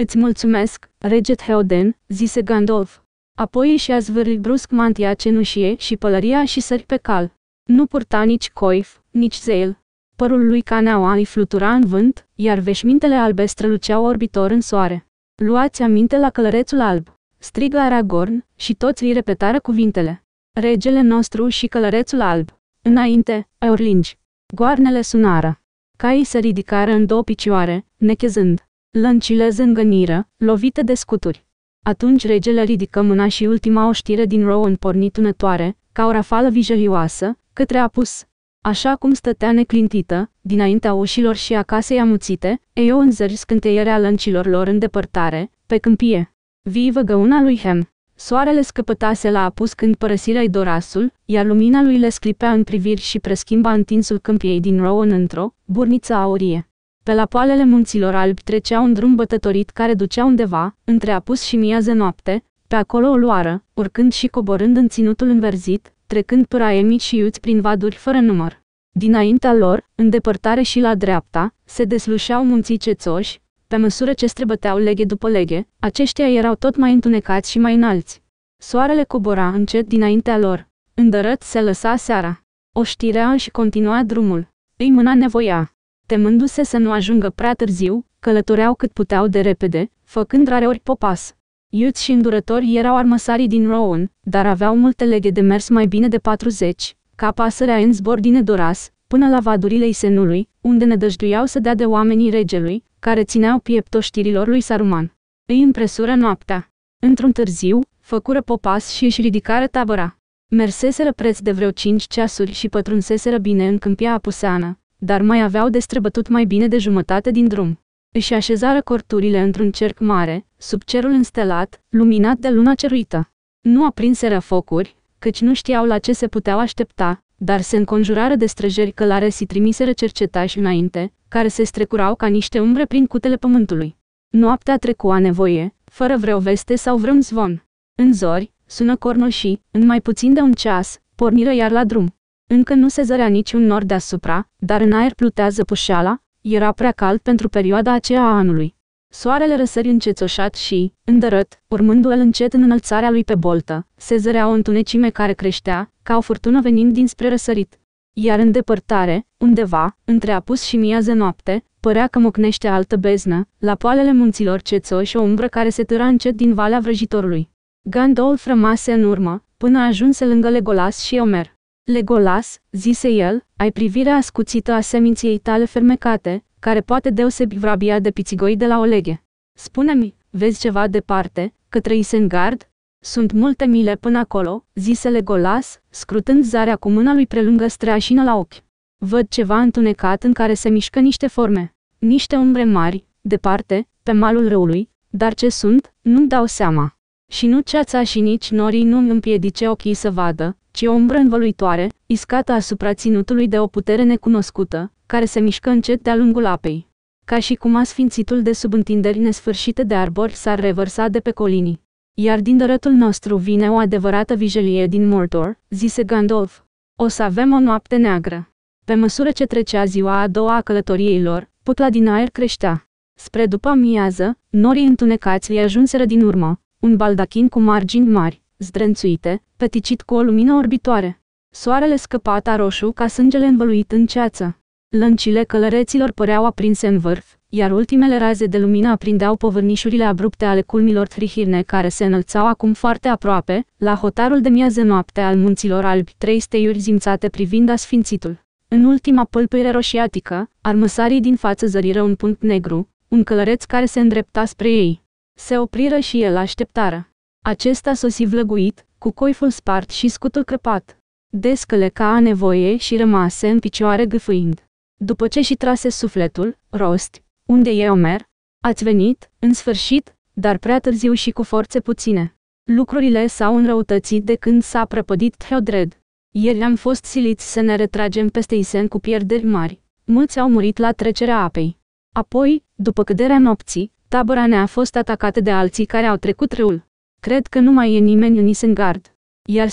Îți mulțumesc, rege Theoden, zise Gandalf. Apoi își a zvârlit brusc mantia cenușie și pălăria și sări pe cal. Nu purta nici coif, nici zeil. Părul lui caneaua îi flutura în vânt, iar veșmintele albe străluceau orbitor în soare. Luați aminte la călărețul alb, strigă Aragorn, și toți îi repetară cuvintele. Regele nostru și călărețul alb. Înainte, Eurlingi. Goarnele sunară. Caii se ridicară în două picioare, nechezând. Lăncile zângăniră, lovite de scuturi. Atunci regele ridică mâna și ultima oștire din Rowan pornit unătoare, ca o rafală vijelioasă, către apus. Așa cum stătea neclintită, dinaintea ușilor și a casei amuțite, o înzări scânteierea lăncilor lor în depărtare, pe câmpie. Vivă găuna lui Hem! Soarele scăpătase la apus când părăsirea dorasul, iar lumina lui le sclipea în priviri și preschimba întinsul câmpiei din Rowan într-o burniță aurie. Pe la poalele munților albi trecea un drum bătătorit care ducea undeva, între apus și miază noapte, pe acolo o luară, urcând și coborând în ținutul înverzit, trecând pâraie mici și iuți prin vaduri fără număr. Dinaintea lor, în depărtare și la dreapta, se deslușeau munții cețoși, pe măsură ce străbăteau leghe după leghe, aceștia erau tot mai întunecați și mai înalți. Soarele cobora încet dinaintea lor. Îndărăt se lăsa seara. Oștirea și continua drumul. Îi mâna nevoia. Temându-se să nu ajungă prea târziu, călătoreau cât puteau de repede, făcând rareori popas. Iuți și îndurători erau armăsarii din Rowan, dar aveau multe leghe de mers mai bine de 40, ca pasărea în zbor din Edoras, până la vadurile Isenului, unde ne nădăjduiau să dea de oamenii regelui, care țineau pieptoștirilor lui Saruman. Îi împresură noaptea. Într-un târziu, făcură popas și își ridicară tabăra. Merseseră preț de vreo cinci ceasuri și pătrunseseră bine în câmpia apuseană, dar mai aveau de străbătut mai bine de jumătate din drum. Își așezară corturile într-un cerc mare, sub cerul înstelat, luminat de luna ceruită. Nu aprinseră focuri, căci nu știau la ce se puteau aștepta, dar se înconjurară de străjeri călare și trimiseră cercetași înainte, care se strecurau ca niște umbre prin cutele pământului. Noaptea trecua nevoie, fără vreo veste sau vreun zvon. În zori, sună și, în mai puțin de un ceas, porniră iar la drum. Încă nu se zărea niciun nor deasupra, dar în aer plutează pușeala, era prea cald pentru perioada aceea a anului. Soarele răsări încețoșat și, îndărât, urmându-l încet în înălțarea lui pe boltă, se zărea o întunecime care creștea, ca o furtună venind dinspre răsărit. Iar în depărtare, undeva, între apus și miază noapte, părea că mocnește altă beznă, la poalele munților cețoși o umbră care se târa încet din valea vrăjitorului. Gandolf rămase în urmă, până ajunse lângă Legolas și Omer. Legolas, zise el, ai privirea ascuțită a seminției tale fermecate, care poate deosebi vrabia de pițigoi de la o leghe. Spune-mi, vezi ceva departe, către Isengard? Sunt multe mile până acolo, zise Legolas, scrutând zarea cu mâna lui prelungă streașină la ochi. Văd ceva întunecat în care se mișcă niște forme. Niște umbre mari, departe, pe malul râului, dar ce sunt, nu-mi dau seama. Și nu ceața și nici norii nu-mi împiedice ochii să vadă, ci o umbră învăluitoare, iscată asupra ținutului de o putere necunoscută, care se mișcă încet de-a lungul apei. Ca și cum asfințitul de sub întinderi nesfârșite de arbori s-ar revărsa de pe colinii. Iar din dărătul nostru vine o adevărată vijelie din Mordor, zise Gandalf. O să avem o noapte neagră. Pe măsură ce trecea ziua a doua a călătoriei lor, putla din aer creștea. Spre după amiază, norii întunecați le ajunseră din urmă, un baldachin cu margini mari, zdrențuite, peticit cu o lumină orbitoare. Soarele scăpata roșu ca sângele învăluit în ceață. Lăncile călăreților păreau aprinse în vârf, iar ultimele raze de lumină aprindeau povârnișurile abrupte ale culmilor trihirne care se înălțau acum foarte aproape, la hotarul de miază noapte al munților albi, trei steiuri zimțate privind asfințitul. În ultima pâlpâire roșiatică, armăsarii din față zăriră un punct negru, un călăreț care se îndrepta spre ei. Se opriră și el așteptară. Acesta sosi vlăguit, cu coiful spart și scutul crăpat. Descăleca a nevoie și rămase în picioare gâfâind. După ce și trase sufletul, rost, unde e Omer? Ați venit, în sfârșit, dar prea târziu și cu forțe puține. Lucrurile s-au înrăutățit de când s-a prăpădit Theodred. Ieri am fost siliți să ne retragem peste Isen cu pierderi mari. Mulți au murit la trecerea apei. Apoi, după căderea nopții, tabăra ne-a fost atacată de alții care au trecut râul. Cred că nu mai e nimeni în Isengard. Iar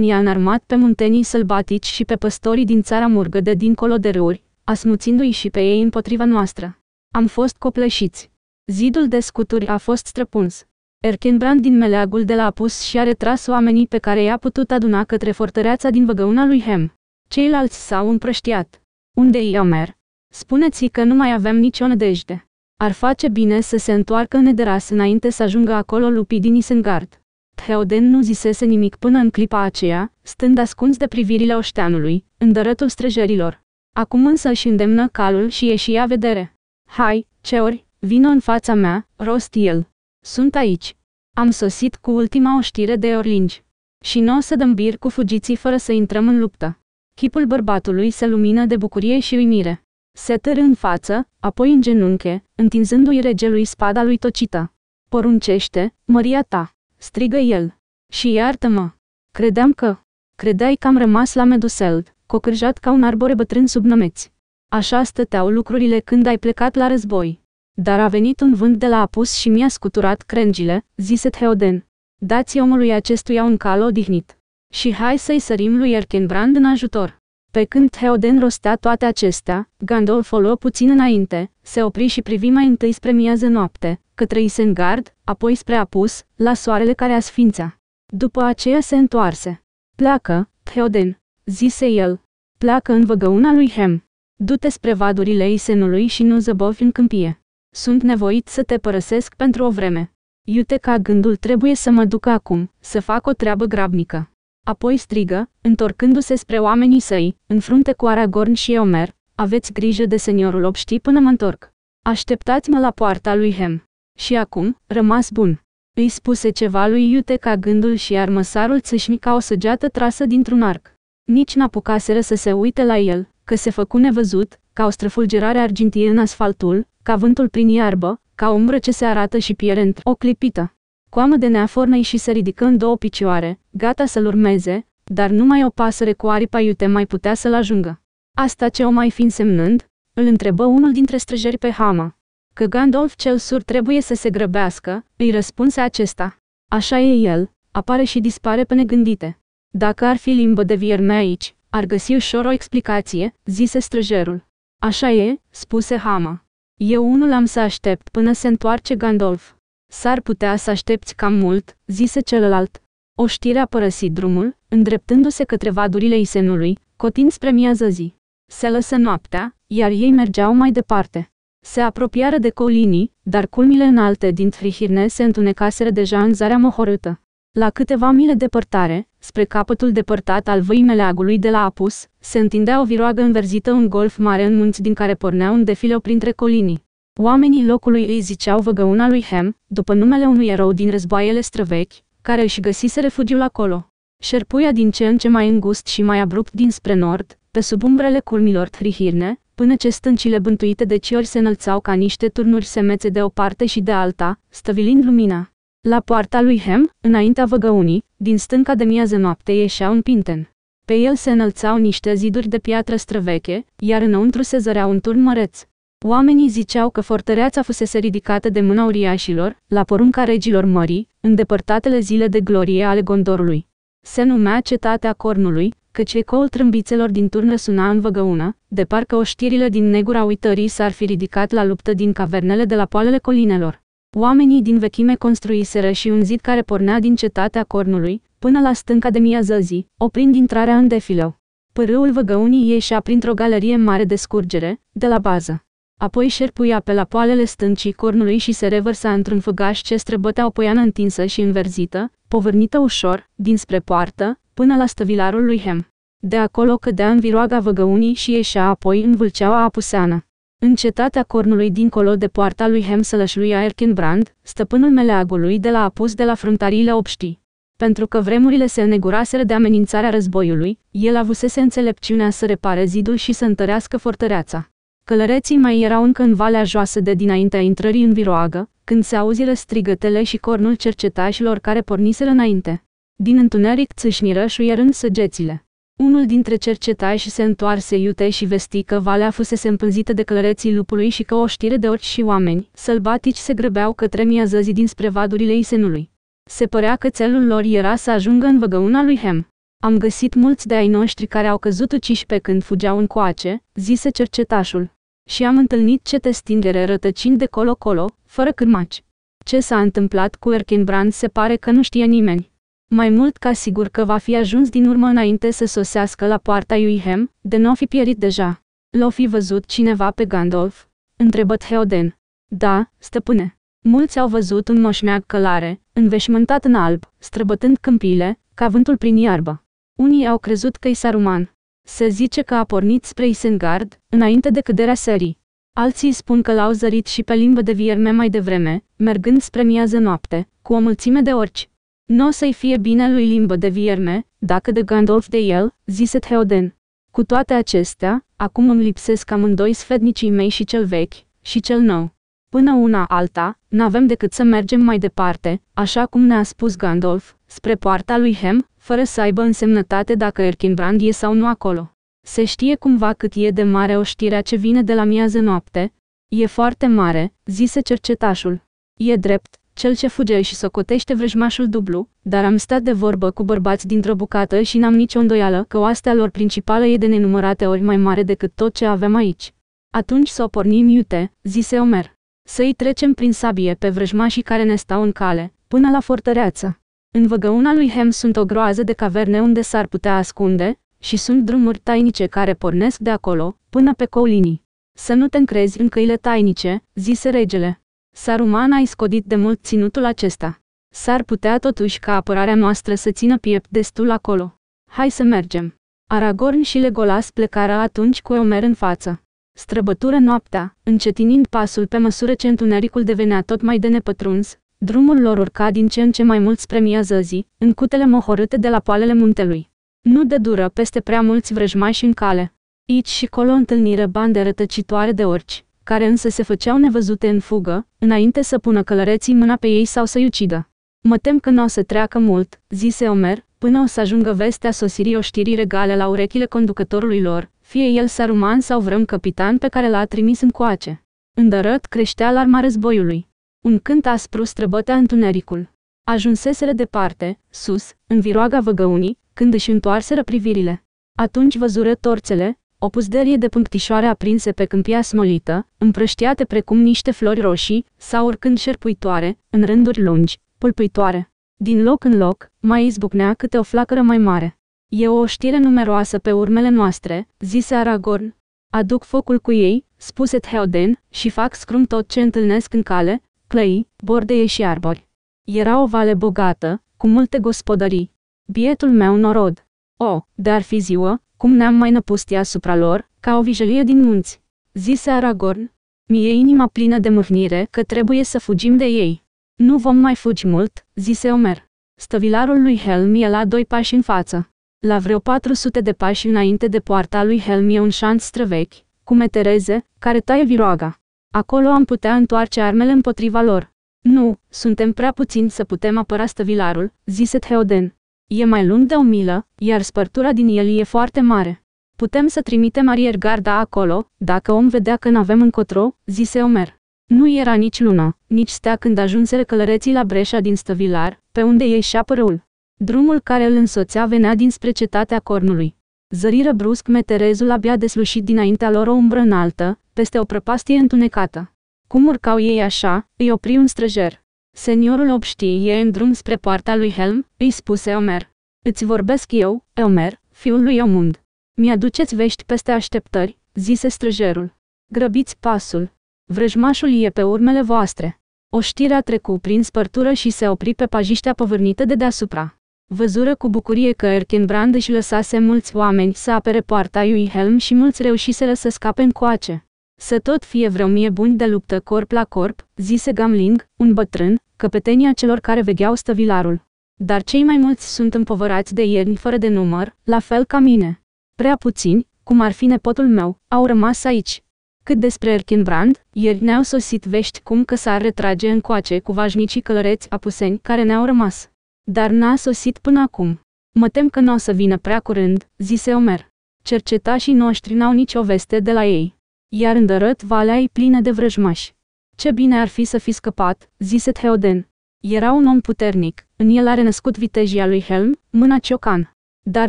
i a înarmat pe muntenii sălbatici și pe păstorii din țara de dincolo de râuri, asmuțindu-i și pe ei împotriva noastră. Am fost copleșiți. Zidul de scuturi a fost străpuns. Erkenbrand din meleagul de la apus și-a retras oamenii pe care i-a putut aduna către fortăreața din văgăuna lui Hem. Ceilalți s-au împrăștiat. Unde i mer? Spuneți că nu mai avem nicio nădejde. Ar face bine să se întoarcă în Ederas înainte să ajungă acolo lupii din Isengard. Theoden nu zisese nimic până în clipa aceea, stând ascuns de privirile oșteanului, în dărătul străjerilor. Acum însă își îndemnă calul și ieși a vedere. Hai, ori, vină în fața mea, rost el. Sunt aici. Am sosit cu ultima oștire de orlingi. Și nu o să dăm bir cu fugiții fără să intrăm în luptă. Chipul bărbatului se lumină de bucurie și uimire. Se târâ în față, apoi în genunche, întinzându-i regelui spada lui tocită. Poruncește, măria ta! strigă el. Și iartă-mă! Credeam că... Credeai că am rămas la medusel, cocârjat ca un arbore bătrân sub nămeți. Așa stăteau lucrurile când ai plecat la război. Dar a venit un vânt de la apus și mi-a scuturat crengile, zise Theoden. Dați omului acestuia un cal odihnit. Și hai să-i sărim lui Erkenbrand în ajutor. Pe când Theoden rostea toate acestea, Gandalf o luă puțin înainte, se opri și privi mai întâi spre miază noapte, către Isengard, apoi spre apus, la soarele care sfințea. După aceea se întoarse. Pleacă, Theoden, zise el. Pleacă în văgăuna lui Hem. Du-te spre vadurile Isenului și nu zăbovi în câmpie. Sunt nevoit să te părăsesc pentru o vreme. Iute ca gândul trebuie să mă duc acum, să fac o treabă grabnică. Apoi strigă, întorcându-se spre oamenii săi, în frunte cu Aragorn și Eomer. aveți grijă de seniorul obștii până mă întorc. Așteptați-mă la poarta lui Hem. Și acum, rămas bun. Îi spuse ceva lui Iute ca gândul și iar măsarul țâșni ca o săgeată trasă dintr-un arc. Nici n-apucaseră să se uite la el, că se făcu nevăzut, ca o străfulgerare argintie în asfaltul, ca vântul prin iarbă, ca umbră ce se arată și piere într-o clipită. Coamă de neafornăi și se ridică în două picioare, gata să-l urmeze, dar numai o pasăre cu aripa iute mai putea să-l ajungă. Asta ce o mai fi însemnând? Îl întrebă unul dintre străjeri pe Hama. Că Gandalf cel sur trebuie să se grăbească, îi răspunse acesta. Așa e el, apare și dispare pe negândite. Dacă ar fi limbă de vierme aici, ar găsi ușor o explicație, zise străjerul. Așa e, spuse Hama. Eu unul am să aștept până se întoarce Gandalf. S-ar putea să aștepți cam mult, zise celălalt. Oștirea părăsi drumul, îndreptându-se către vadurile Isenului, cotind spre miază zi. Se lăsă noaptea, iar ei mergeau mai departe. Se apropiară de colinii, dar culmile înalte din Trihirne se întunecaseră deja în zarea mohorâtă. La câteva mile depărtare, spre capătul depărtat al văii meleagului de la Apus, se întindea o viroagă înverzită un golf mare în munți din care pornea un defileu printre colinii. Oamenii locului îi ziceau văgăuna lui Hem, după numele unui erou din războaiele străvechi, care își găsise refugiul acolo. Șerpuia din ce în ce mai îngust și mai abrupt dinspre nord, pe sub umbrele culmilor trihirne, până ce stâncile bântuite de ciori se înălțau ca niște turnuri semețe de o parte și de alta, stăvilind lumina. La poarta lui Hem, înaintea văgăunii, din stânca de miază noapte ieșea un pinten. Pe el se înălțau niște ziduri de piatră străveche, iar înăuntru se zărea un turn măreț. Oamenii ziceau că fortăreața fusese ridicată de mâna uriașilor, la porunca regilor mării, în depărtatele zile de glorie ale Gondorului. Se numea cetatea cornului, căci ecoul trâmbițelor din turnă suna în văgăună, de parcă oștirile din negura uitării s-ar fi ridicat la luptă din cavernele de la poalele colinelor. Oamenii din vechime construiseră și un zid care pornea din cetatea cornului, până la stânca de miazăzii, oprind intrarea în defilă. Pârâul văgăunii ieșea printr-o galerie mare de scurgere, de la bază. Apoi șerpuia pe la poalele stâncii cornului și se revărsa într-un făgaș ce străbătea o poiană întinsă și înverzită, povârnită ușor, dinspre poartă, până la stăvilarul lui Hem. De acolo cădea în viroaga văgăunii și ieșea apoi în vâlceaua apuseană. În cetatea cornului dincolo de poarta lui Hemsălăș lui Erkenbrand, stăpânul meleagului de la apus de la fruntariile obștii. Pentru că vremurile se înneguraseră de amenințarea războiului, el avusese înțelepciunea să repare zidul și să întărească fortăreața. Călăreții mai erau încă în valea joasă de dinaintea intrării în viroagă, când se auziră strigătele și cornul cercetașilor care porniseră înainte. Din întuneric țâșniră șuierând săgețile. Unul dintre cercetași se întoarse iute și vesti că valea fusese împânzită de călăreții lupului și că o știre de orci și oameni sălbatici se grăbeau către miazăzii dinspre vadurile Isenului. Se părea că țelul lor era să ajungă în văgăuna lui Hem. Am găsit mulți de ai noștri care au căzut uciși pe când fugeau încoace, zise cercetașul. Și am întâlnit cete stingere rătăcind de colo-colo, fără cârmaci. Ce s-a întâmplat cu Erkenbrand se pare că nu știe nimeni. Mai mult ca sigur că va fi ajuns din urmă înainte să sosească la poarta Uihem, de nu n-o fi pierit deja. L-o fi văzut cineva pe Gandalf? Întrebă Theoden. Da, stăpâne. Mulți au văzut un moșneag călare, înveșmântat în alb, străbătând câmpiile, ca vântul prin iarbă. Unii au crezut că i Saruman. Se zice că a pornit spre Isengard, înainte de căderea serii. Alții spun că l-au zărit și pe limbă de vierme mai devreme, mergând spre miază noapte, cu o mulțime de orci. Nu o să-i fie bine lui limbă de vierme, dacă de Gandalf de el, zise Theoden. Cu toate acestea, acum îmi lipsesc amândoi sfetnicii mei și cel vechi, și cel nou. Până una alta, n-avem decât să mergem mai departe, așa cum ne-a spus Gandalf, spre poarta lui Hem, fără să aibă însemnătate dacă Brand e sau nu acolo. Se știe cumva cât e de mare o știrea ce vine de la miază noapte? E foarte mare, zise cercetașul. E drept, cel ce fuge și socotește vrăjmașul dublu, dar am stat de vorbă cu bărbați dintr-o bucată și n-am nicio îndoială că oastea lor principală e de nenumărate ori mai mare decât tot ce avem aici. Atunci să o pornim iute, zise Omer. Să-i trecem prin sabie pe vrăjmașii care ne stau în cale, până la fortăreață. În văgăuna lui Hem sunt o groază de caverne unde s-ar putea ascunde, și sunt drumuri tainice care pornesc de acolo, până pe colinii. Să nu te încrezi în căile tainice, zise regele. Saruman a iscodit de mult ținutul acesta. S-ar putea totuși ca apărarea noastră să țină piept destul acolo. Hai să mergem. Aragorn și Legolas plecară atunci cu Omer în față. Străbătură noaptea, încetinind pasul pe măsură ce întunericul devenea tot mai de nepătruns, Drumul lor urca din ce în ce mai mult spre miază zi, în cutele mohorâte de la poalele muntelui. Nu de dură peste prea mulți vrăjmași în cale. Aici și colo întâlnire bande rătăcitoare de orci, care însă se făceau nevăzute în fugă, înainte să pună călăreții mâna pe ei sau să-i ucidă. Mă tem că nu o să treacă mult, zise Omer, până o să ajungă vestea sosirii oștirii regale la urechile conducătorului lor, fie el saruman sau vrem capitan pe care l-a trimis în coace. Îndărăt creștea alarma războiului. Un cânt aspru străbătea întunericul. Ajunseseră departe, sus, în viroaga văgăunii, când își întoarseră privirile. Atunci văzură torțele, o puzderie de punctișoare aprinse pe câmpia smolită, împrăștiate precum niște flori roșii, sau oricând șerpuitoare, în rânduri lungi, pulpuitoare. Din loc în loc, mai izbucnea câte o flacără mai mare. E o știre numeroasă pe urmele noastre, zise Aragorn. Aduc focul cu ei, spuse Theoden, și fac scrum tot ce întâlnesc în cale, clăi, bordeie și arbori. Era o vale bogată, cu multe gospodării. Bietul meu norod. O, oh, dar fi ziua, cum ne-am mai năpustit asupra lor, ca o vijelie din munți. Zise Aragorn. Mie inima plină de mâhnire că trebuie să fugim de ei. Nu vom mai fugi mult, zise Omer. Stăvilarul lui Helm e la doi pași în față. La vreo 400 de pași înainte de poarta lui Helm e un șant străvechi, cu metereze, care taie viroaga. Acolo am putea întoarce armele împotriva lor. Nu, suntem prea puțini să putem apăra stăvilarul, zise Theoden. E mai lung de o milă, iar spărtura din el e foarte mare. Putem să trimitem arier garda acolo, dacă om vedea că n-avem încotro, zise Omer. Nu era nici luna, nici stea când ajunseră călăreții la breșa din stăvilar, pe unde ei șapă Drumul care îl însoțea venea dinspre cetatea cornului. Zăriră brusc meterezul abia deslușit dinaintea lor o umbră înaltă, peste o prăpastie întunecată. Cum urcau ei așa, îi opri un străjer. Seniorul obștii e în drum spre poarta lui Helm, îi spuse Omer. Îți vorbesc eu, Omer, fiul lui Omund. Mi-aduceți vești peste așteptări, zise străjerul. Grăbiți pasul. Vrăjmașul e pe urmele voastre. O a trecut prin spărtură și se opri pe pajiștea povârnită de deasupra. Văzură cu bucurie că Erkenbrand își lăsase mulți oameni să apere poarta lui Helm și mulți reușiseră să scape în coace. Să tot fie vreo mie buni de luptă corp la corp, zise Gamling, un bătrân, căpetenia celor care vegheau stăvilarul. Dar cei mai mulți sunt împovărați de ierni fără de număr, la fel ca mine. Prea puțini, cum ar fi nepotul meu, au rămas aici. Cât despre Erkinbrand, ieri ne-au sosit vești cum că s-ar retrage încoace cu vașnicii călăreți apuseni care ne-au rămas. Dar n-a sosit până acum. Mă tem că nu o să vină prea curând, zise Omer. Cercetașii noștri n-au nicio veste de la ei iar în dărăt valea e plină de vrăjmași. Ce bine ar fi să fi scăpat, zise Theoden. Era un om puternic, în el are născut vitejia lui Helm, mâna ciocan. Dar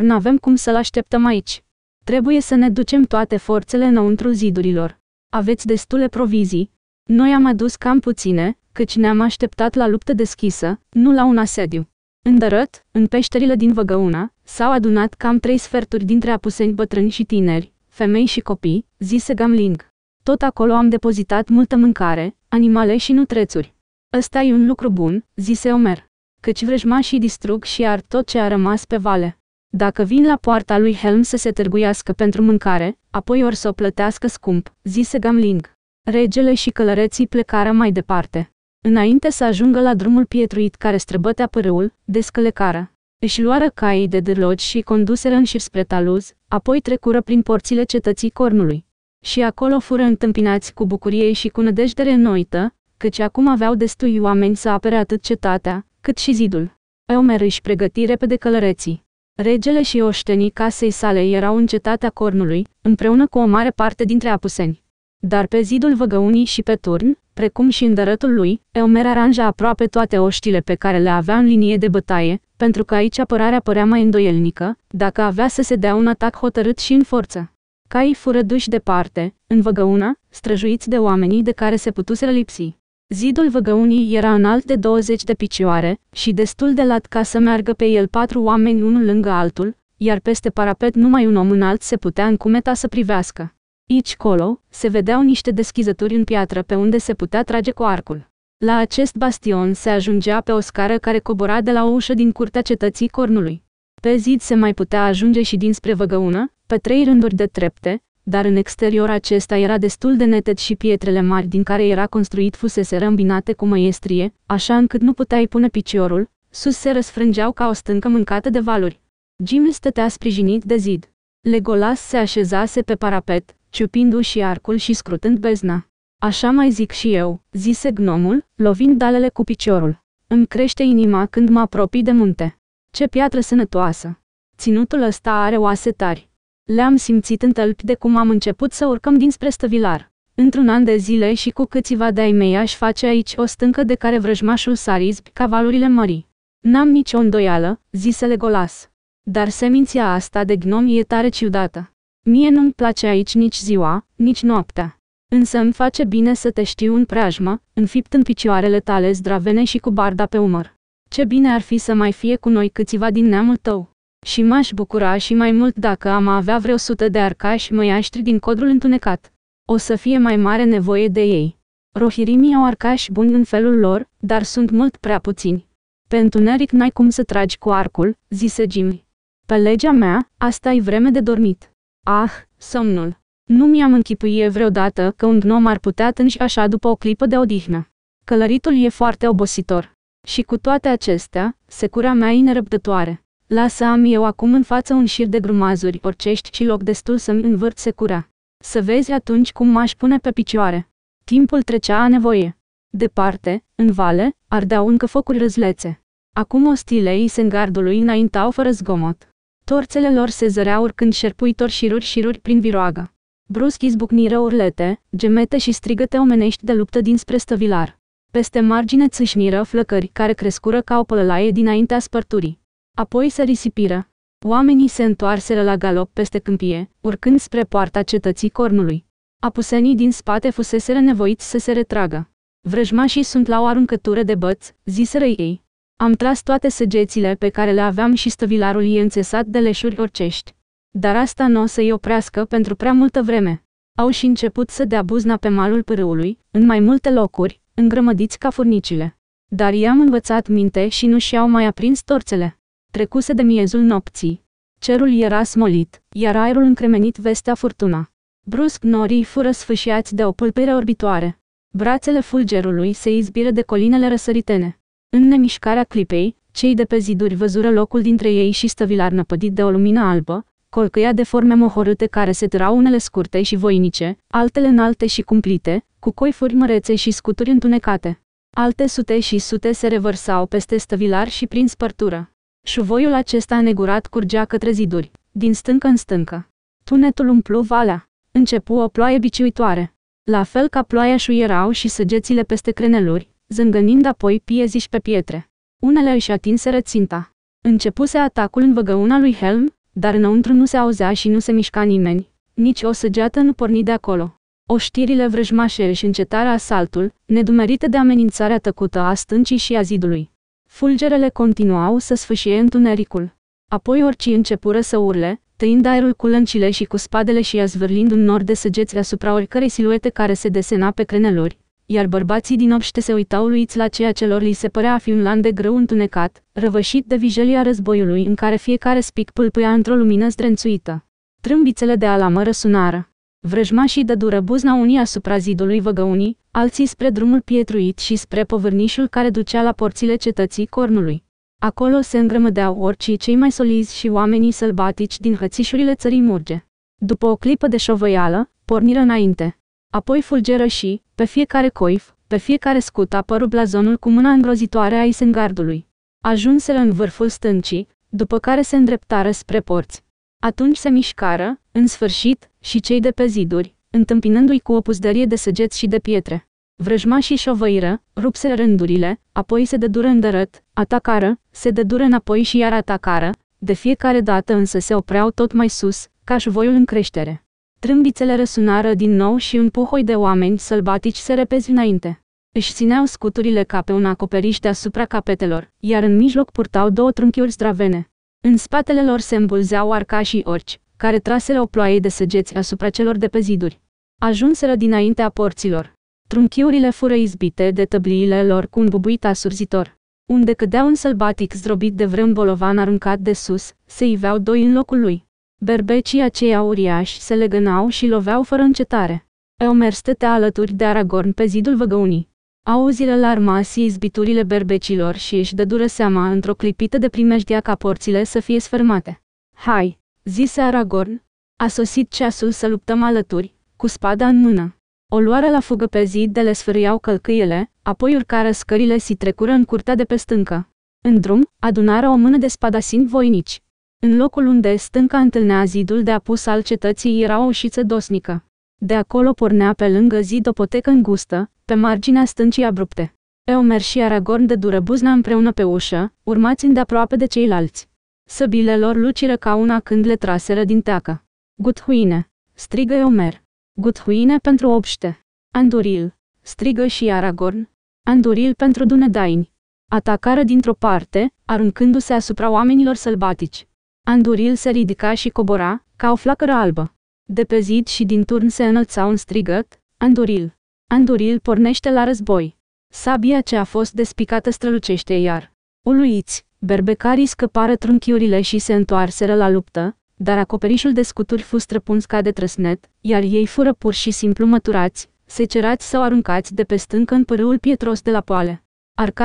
n-avem cum să-l așteptăm aici. Trebuie să ne ducem toate forțele înăuntru zidurilor. Aveți destule provizii? Noi am adus cam puține, căci ne-am așteptat la luptă deschisă, nu la un asediu. În dărăt, în peșterile din Văgăuna, s-au adunat cam trei sferturi dintre apuseni bătrâni și tineri, femei și copii, zise Gamling. Tot acolo am depozitat multă mâncare, animale și nutrețuri. Ăsta e un lucru bun, zise Omer, căci vrăjmașii distrug și ar tot ce a rămas pe vale. Dacă vin la poarta lui Helm să se târguiască pentru mâncare, apoi or să o plătească scump, zise Gamling. Regele și călăreții plecară mai departe. Înainte să ajungă la drumul pietruit care străbătea pârâul, descălecară. Își luară caii de dârloci și conduseră în șir spre Taluz, apoi trecură prin porțile cetății cornului. Și acolo fură întâmpinați cu bucurie și cu nădejde renoită, căci acum aveau destui oameni să apere atât cetatea, cât și zidul. Eomer își pregăti repede călăreții. Regele și oștenii casei sale erau în cetatea cornului, împreună cu o mare parte dintre apuseni. Dar pe zidul văgăunii și pe turn, precum și în dărătul lui, Eomer aranja aproape toate oștile pe care le avea în linie de bătaie, pentru că aici apărarea părea mai îndoielnică, dacă avea să se dea un atac hotărât și în forță. Caii fură duși departe, în văgăuna, străjuiți de oamenii de care se putuseră lipsi. Zidul văgăunii era înalt de 20 de picioare și destul de lat ca să meargă pe el patru oameni unul lângă altul, iar peste parapet numai un om înalt se putea încumeta să privească. Ici colo, se vedeau niște deschizături în piatră pe unde se putea trage cu arcul. La acest bastion se ajungea pe o scară care cobora de la o ușă din curtea cetății Cornului. Pe zid se mai putea ajunge și dinspre văgăună, pe trei rânduri de trepte, dar în exterior acesta era destul de neted și pietrele mari din care era construit fusese rămbinate cu măiestrie, așa încât nu puteai pune piciorul, sus se răsfrângeau ca o stâncă mâncată de valuri. Jim stătea sprijinit de zid. Legolas se așezase pe parapet, ciupindu-și arcul și scrutând bezna. Așa mai zic și eu, zise gnomul, lovind dalele cu piciorul. Îmi crește inima când mă apropii de munte. Ce piatră sănătoasă! Ținutul ăsta are oase tari. Le-am simțit în tălpi de cum am început să urcăm dinspre stăvilar. Într-un an de zile și cu câțiva de-ai mei aș face aici o stâncă de care vrăjmașul s-ar izbi cavalurile mării. N-am nicio îndoială, zise Legolas. Dar seminția asta de gnom e tare ciudată. Mie nu-mi place aici nici ziua, nici noaptea. Însă îmi face bine să te știu în preajmă, înfipt în picioarele tale zdravene și cu barda pe umăr. Ce bine ar fi să mai fie cu noi câțiva din neamul tău. Și m-aș bucura și mai mult dacă am avea vreo sută de arcași măiaștri din codrul întunecat. O să fie mai mare nevoie de ei. Rohirimii au arcași buni în felul lor, dar sunt mult prea puțini. Pe întuneric n-ai cum să tragi cu arcul, zise Jimmy. Pe legea mea, asta e vreme de dormit. Ah, somnul. Nu mi-am închipuit vreodată că un gnom ar putea tânși așa după o clipă de odihnă. Călăritul e foarte obositor. Și cu toate acestea, secura mea e nerăbdătoare. Lasă am eu acum în față un șir de grumazuri orcești și loc destul să-mi învârt secura. Să vezi atunci cum m-aș pune pe picioare. Timpul trecea a nevoie. Departe, în vale, ardeau încă focuri răzlețe. Acum ostilei sengardului înaintau fără zgomot. Torțele lor se zăreau urcând șerpuitor și și ruri prin viroagă. Brusc izbucniră urlete, gemete și strigăte omenești de luptă dinspre stăvilar. Peste margine țâșniră flăcări care crescură ca o pălălaie dinaintea spărturii. Apoi se risipiră. Oamenii se întoarseră la galop peste câmpie, urcând spre poarta cetății cornului. Apusenii din spate fuseseră nevoiți să se retragă. Vrăjmașii sunt la o aruncătură de băți, ziseră ei. Am tras toate săgețile pe care le aveam și stăvilarul e înțesat de leșuri orcești. Dar asta nu o să-i oprească pentru prea multă vreme. Au și început să dea buzna pe malul pârâului, în mai multe locuri, îngrămădiți ca furnicile. Dar i-am învățat minte și nu și-au mai aprins torțele. Trecuse de miezul nopții. Cerul era smolit, iar aerul încremenit vestea furtuna. Brusc norii fură sfâșiați de o pâlpire orbitoare. Brațele fulgerului se izbire de colinele răsăritene. În nemișcarea clipei, cei de pe ziduri văzură locul dintre ei și stăvilar năpădit de o lumină albă, colcăia de forme mohorâte care se târau unele scurte și voinice, altele înalte și cumplite, cu coifuri mărețe și scuturi întunecate. Alte sute și sute se revărsau peste stăvilar și prin spărtură. Șuvoiul acesta negurat curgea către ziduri, din stâncă în stâncă. Tunetul umplu valea. Începu o ploaie biciuitoare. La fel ca ploaia șuierau și săgețile peste creneluri, zângănind apoi pieziși pe pietre. Unele își atinseră ținta. Începuse atacul în văgăuna lui Helm, dar înăuntru nu se auzea și nu se mișca nimeni. Nici o săgeată nu porni de acolo. Oștirile vrăjmașe își încetară asaltul, nedumerite de amenințarea tăcută a stâncii și a zidului. Fulgerele continuau să sfâșie întunericul. Apoi orcii începură să urle, tăind aerul cu lăncile și cu spadele și azvârlind un nor de săgeți asupra oricărei siluete care se desena pe creneluri, iar bărbații din obște se uitau luiți la ceea ce lor li se părea a fi un lan de greu întunecat, răvășit de vijelia războiului în care fiecare spic pâlpâia într-o lumină zdrențuită. Trâmbițele de alamă răsunară. Vrăjmașii dură buzna unii asupra zidului văgăunii, alții spre drumul pietruit și spre povârnișul care ducea la porțile cetății cornului. Acolo se îngrămădeau orcii cei mai solizi și oamenii sălbatici din hățișurile țării murge. După o clipă de șovăială, porniră înainte. Apoi fulgeră și, pe fiecare coif, pe fiecare scut apăru blazonul cu mâna îngrozitoare a Isengardului. Ajunseră în vârful stâncii, după care se îndreptară spre porți. Atunci se mișcară, în sfârșit, și cei de pe ziduri, întâmpinându-i cu o puzdărie de săgeți și de pietre. Vrăjmașii șovăiră, rupseră rândurile, apoi se dădură dărăt, atacară, se dădură înapoi și iar atacară, de fiecare dată însă se opreau tot mai sus, ca și voiul în creștere. Trâmbițele răsunară din nou și un puhoi de oameni sălbatici se repezi înainte. Își țineau scuturile ca pe un acoperiș deasupra capetelor, iar în mijloc purtau două trunchiuri zdravene. În spatele lor se îmbulzeau arcașii orci, care traseră o ploaie de săgeți asupra celor de pe ziduri. Ajunseră dinaintea porților. Trunchiurile fură izbite de tăbliile lor cu un bubuit asurzitor. Unde cădea un sălbatic zdrobit de vreun bolovan aruncat de sus, se iveau doi în locul lui. Berbecii aceia uriași se legănau și loveau fără încetare. Eomer stătea alături de Aragorn pe zidul văgăunii. Auzile la și izbiturile berbecilor și își dură seama într-o clipită de primejdia ca porțile să fie sfârmate. Hai, zise Aragorn, a sosit ceasul să luptăm alături, cu spada în mână. O luară la fugă pe zid de le sfârâiau călcâiele, apoi urcară scările și trecură în curtea de pe stâncă. În drum, adunară o mână de spadasini voinici. În locul unde stânca întâlnea zidul de apus al cetății era o ușiță dosnică. De acolo pornea pe lângă zid o potecă îngustă, pe marginea stâncii abrupte. Eomer și Aragorn de buzna împreună pe ușă, urmați îndeaproape de ceilalți. Săbile lor luciră ca una când le traseră din teacă. Guthuine! strigă Eomer. Guthuine pentru obște. Anduril! strigă și Aragorn. Anduril pentru Dunedain! Atacară dintr-o parte, aruncându-se asupra oamenilor sălbatici. Anduril se ridica și cobora, ca o flacără albă. De pe zid și din turn se înălța un strigăt, Anduril! Anduril pornește la război. Sabia ce a fost despicată strălucește iar. Uluiți, berbecarii scăpară trunchiurile și se întoarseră la luptă, dar acoperișul de scuturi fus străpuns ca de trăsnet, iar ei fură pur și simplu măturați, secerați sau aruncați de pe stâncă în pârâul pietros de la poale.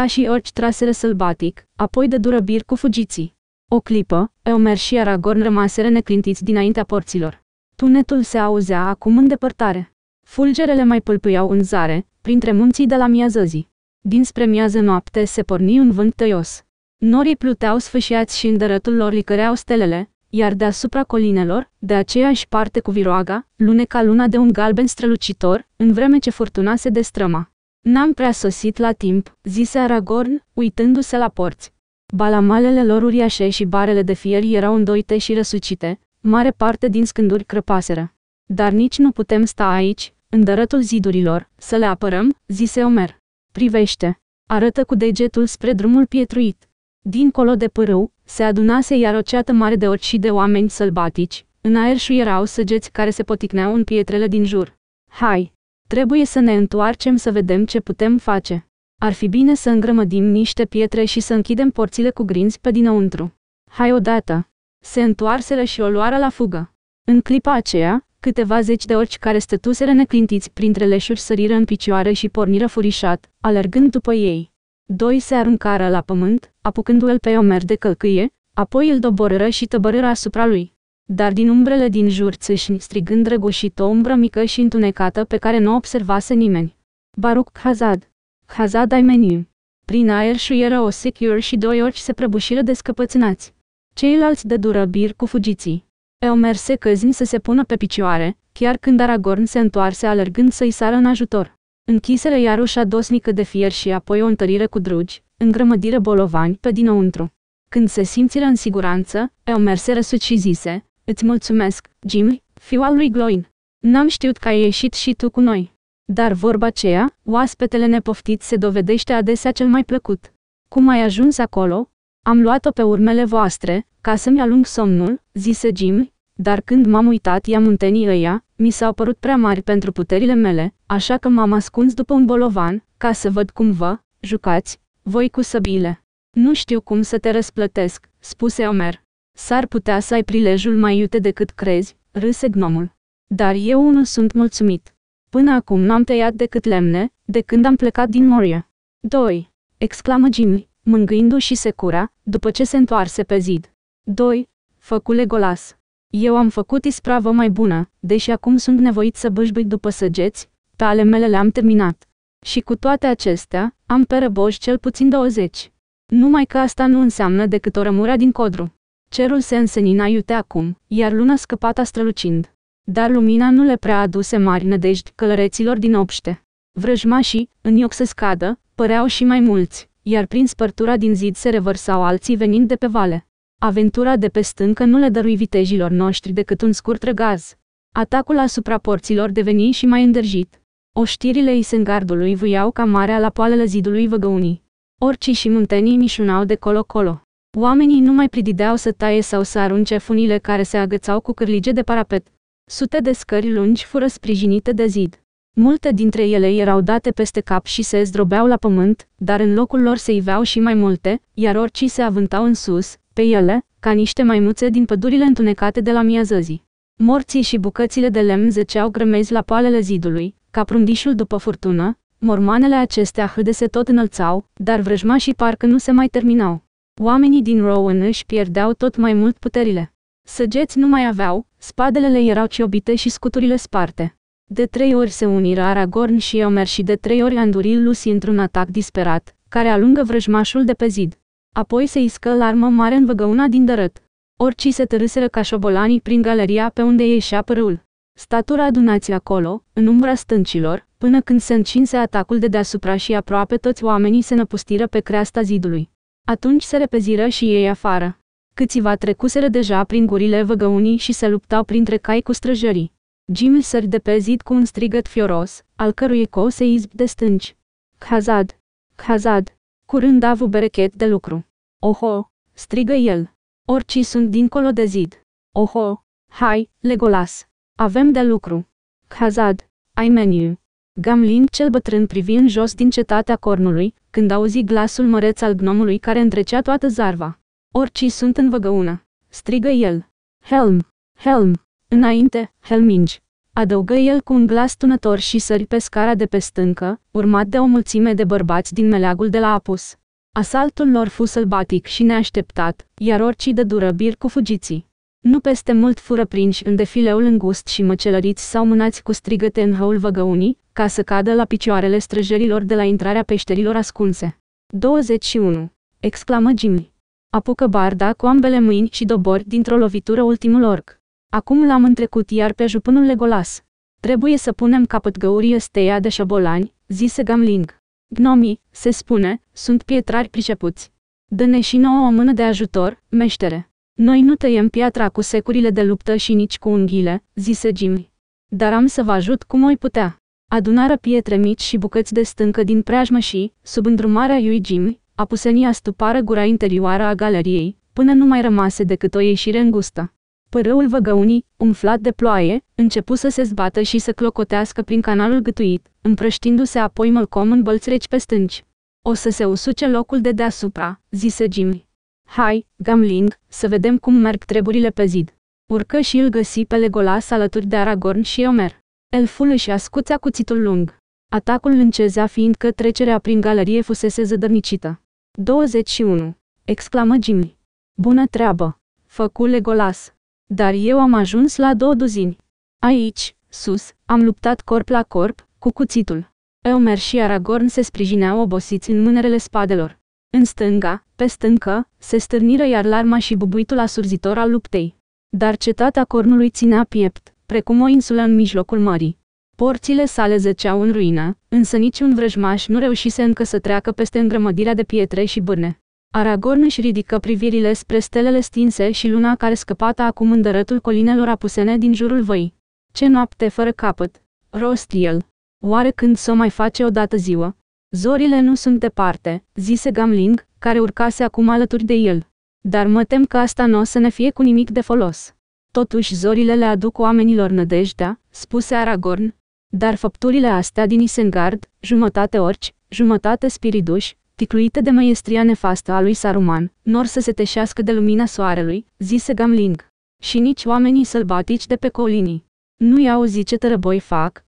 și orci traseră sălbatic, apoi de durăbir cu fugiții. O clipă, Eomer și Aragorn rămaseră neclintiți dinaintea porților. Tunetul se auzea acum în depărtare. Fulgerele mai pâlpâiau în zare, printre munții de la miază zi. Dinspre miază noapte se porni un vânt tăios. Norii pluteau sfâșiați și în dărătul lor licăreau stelele, iar deasupra colinelor, de aceeași parte cu viroaga, luneca luna de un galben strălucitor, în vreme ce furtuna se destrăma. N-am prea sosit la timp, zise Aragorn, uitându-se la porți. Balamalele lor uriașe și barele de fier erau îndoite și răsucite, mare parte din scânduri crăpaseră. Dar nici nu putem sta aici, în dărătul zidurilor, să le apărăm, zise Omer. Privește! Arătă cu degetul spre drumul pietruit. Dincolo de pârâu, se adunase iar o ceată mare de orci și de oameni sălbatici, în aer și erau săgeți care se poticneau în pietrele din jur. Hai! Trebuie să ne întoarcem să vedem ce putem face. Ar fi bine să îngrămădim niște pietre și să închidem porțile cu grinzi pe dinăuntru. Hai odată! Se întoarseră și o luară la fugă. În clipa aceea, câteva zeci de orci care stătuseră neclintiți printre leșuri săriră în picioare și porniră furișat, alergând după ei. Doi se aruncară la pământ, apucându-l pe Omer de călcâie, apoi îl doborâră și tăbărâră asupra lui. Dar din umbrele din jur țâșni, strigând răgușit o umbră mică și întunecată pe care nu observase nimeni. Baruc Hazad ai meniu. Prin aer și o secure și doi orci se prăbușiră descăpățânați. Ceilalți de bir cu fugiții. Eu se căzni să se pună pe picioare, chiar când Aragorn se întoarse alergând să-i sară în ajutor. Închiseră iar ușa dosnică de fier și apoi o întărire cu drugi, îngrămădire bolovani pe dinăuntru. Când se simțiră în siguranță, eu merse răsut și zise, Îți mulțumesc, Jim, fiul al lui Gloin. N-am știut că ai ieșit și tu cu noi. Dar vorba aceea, oaspetele nepoftit se dovedește adesea cel mai plăcut. Cum ai ajuns acolo? Am luat-o pe urmele voastre, ca să-mi alung somnul, zise Jim, dar când m-am uitat ea, muntenii ăia, mi s-au părut prea mari pentru puterile mele, așa că m-am ascuns după un bolovan, ca să văd cum vă, jucați, voi cu săbile. Nu știu cum să te răsplătesc, spuse Omer. S-ar putea să ai prilejul mai iute decât crezi, râse gnomul. Dar eu nu sunt mulțumit. Până acum n-am tăiat decât lemne, de când am plecat din Moria. 2. Exclamă Jimmy, mângâindu-și secura, după ce se întoarse pe zid. 2. Făcule golas. Eu am făcut ispravă mai bună, deși acum sunt nevoit să bâșbâi după săgeți, pe ale mele le-am terminat. Și cu toate acestea, am pe răboș cel puțin 20. Numai că asta nu înseamnă decât o rămură din codru. Cerul se însenina iute acum, iar luna scăpata strălucind. Dar lumina nu le prea aduse mari nădejdi călăreților din obște. Vrăjmașii, în ioc să scadă, păreau și mai mulți, iar prin spărtura din zid se revărsau alții venind de pe vale. Aventura de pe stâncă nu le dărui vitejilor noștri decât un scurt răgaz. Atacul asupra porților deveni și mai îndrăjit. Oștirile Isengardului vuiau ca marea la poalele zidului văgăunii. Orci și muntenii mișunau de colo-colo. Oamenii nu mai pridideau să taie sau să arunce funile care se agățau cu cârlige de parapet, Sute de scări lungi fură sprijinite de zid. Multe dintre ele erau date peste cap și se zdrobeau la pământ, dar în locul lor se iveau și mai multe, iar orcii se avântau în sus, pe ele, ca niște maimuțe din pădurile întunecate de la miazăzii. Morții și bucățile de lemn zeceau grămezi la poalele zidului, ca prundișul după furtună, mormanele acestea hâde se tot înălțau, dar vrăjmașii parcă nu se mai terminau. Oamenii din Rowan își pierdeau tot mai mult puterile. Săgeți nu mai aveau, Spadelele erau ciobite și scuturile sparte. De trei ori se uniră Aragorn și Eomer și de trei ori Andurilus într-un atac disperat, care alungă vrăjmașul de pe zid. Apoi se iscă la armă mare în văgăuna din dărăt. Orcii se târâseră ca șobolanii prin galeria pe unde ieșea părul. Statura adunați acolo, în umbra stâncilor, până când se încinse atacul de deasupra și aproape toți oamenii se năpustiră pe creasta zidului. Atunci se repeziră și ei afară. Câțiva trecuseră deja prin gurile văgăunii și se luptau printre cai cu străjării. Jim sări de pe zid cu un strigăt fioros, al cărui ecou se izb de stânci. Khazad! Khazad! Curând avu berechet de lucru. Oho! strigă el. Orcii sunt dincolo de zid. Oho! Hai, Legolas! Avem de lucru. Khazad! Ai meniu! Gamlin cel bătrân privi în jos din cetatea cornului, când auzi glasul măreț al gnomului care întrecea toată zarva. Orcii sunt în văgăună, strigă el. Helm! Helm! Înainte, Helming! Adăugă el cu un glas tunător și sări pe scara de pe stâncă, urmat de o mulțime de bărbați din meleagul de la apus. Asaltul lor fu sălbatic și neașteptat, iar orcii de durăbir cu fugiții. Nu peste mult fură prinși în defileul îngust și măcelăriți sau mânați cu strigăte în hăul văgăunii, ca să cadă la picioarele străjerilor de la intrarea peșterilor ascunse. 21. exclamă Jimmy. Apucă barda cu ambele mâini și dobori dintr-o lovitură ultimul orc. Acum l-am întrecut iar pe jupânul Legolas. Trebuie să punem capăt găurii ăsteia de șobolani, zise Gamling. Gnomii, se spune, sunt pietrari pricepuți. Dă-ne și nouă o mână de ajutor, meștere. Noi nu tăiem piatra cu securile de luptă și nici cu unghiile, zise Jim. Dar am să vă ajut cum oi putea. Adunară pietre mici și bucăți de stâncă din preajmă și, sub îndrumarea lui Jimmy, Apusenia stupară gura interioară a galeriei, până nu mai rămase decât o ieșire îngustă. Părâul văgăunii, umflat de ploaie, începu să se zbată și să clocotească prin canalul gâtuit, împrăștindu-se apoi mălcom în bălțreci pe stânci. O să se usuce locul de deasupra, zise Jim. Hai, Gamling, să vedem cum merg treburile pe zid. Urcă și îl găsi pe Legolas alături de Aragorn și Omer. Elful își ascuțea cuțitul lung. Atacul încezea fiindcă trecerea prin galerie fusese zădărnicită. 21. exclamă Jimmy. Bună treabă! Făcu Legolas. Dar eu am ajuns la două duzini. Aici, sus, am luptat corp la corp, cu cuțitul. Eomer și Aragorn se sprijineau obosiți în mânerele spadelor. În stânga, pe stâncă, se stârniră iar larma și bubuitul asurzitor al luptei. Dar cetatea cornului ținea piept, precum o insulă în mijlocul mării. Porțile sale zăceau în ruină, însă niciun vrăjmaș nu reușise încă să treacă peste îngrămădirea de pietre și bârne. Aragorn își ridică privirile spre stelele stinse și luna care scăpata acum în dărătul colinelor apusene din jurul văi. Ce noapte fără capăt! Rost el! Oare când s-o mai face odată ziua? Zorile nu sunt departe, zise Gamling, care urcase acum alături de el. Dar mă tem că asta nu o să ne fie cu nimic de folos. Totuși zorile le aduc oamenilor nădejdea, spuse Aragorn, dar făpturile astea din Isengard, jumătate orci, jumătate spiriduși, ticluite de maestria nefastă a lui Saruman, nor să se teșească de lumina soarelui, zise Gamling. Și nici oamenii sălbatici de pe colinii. Nu i-au zice tărăboi fac,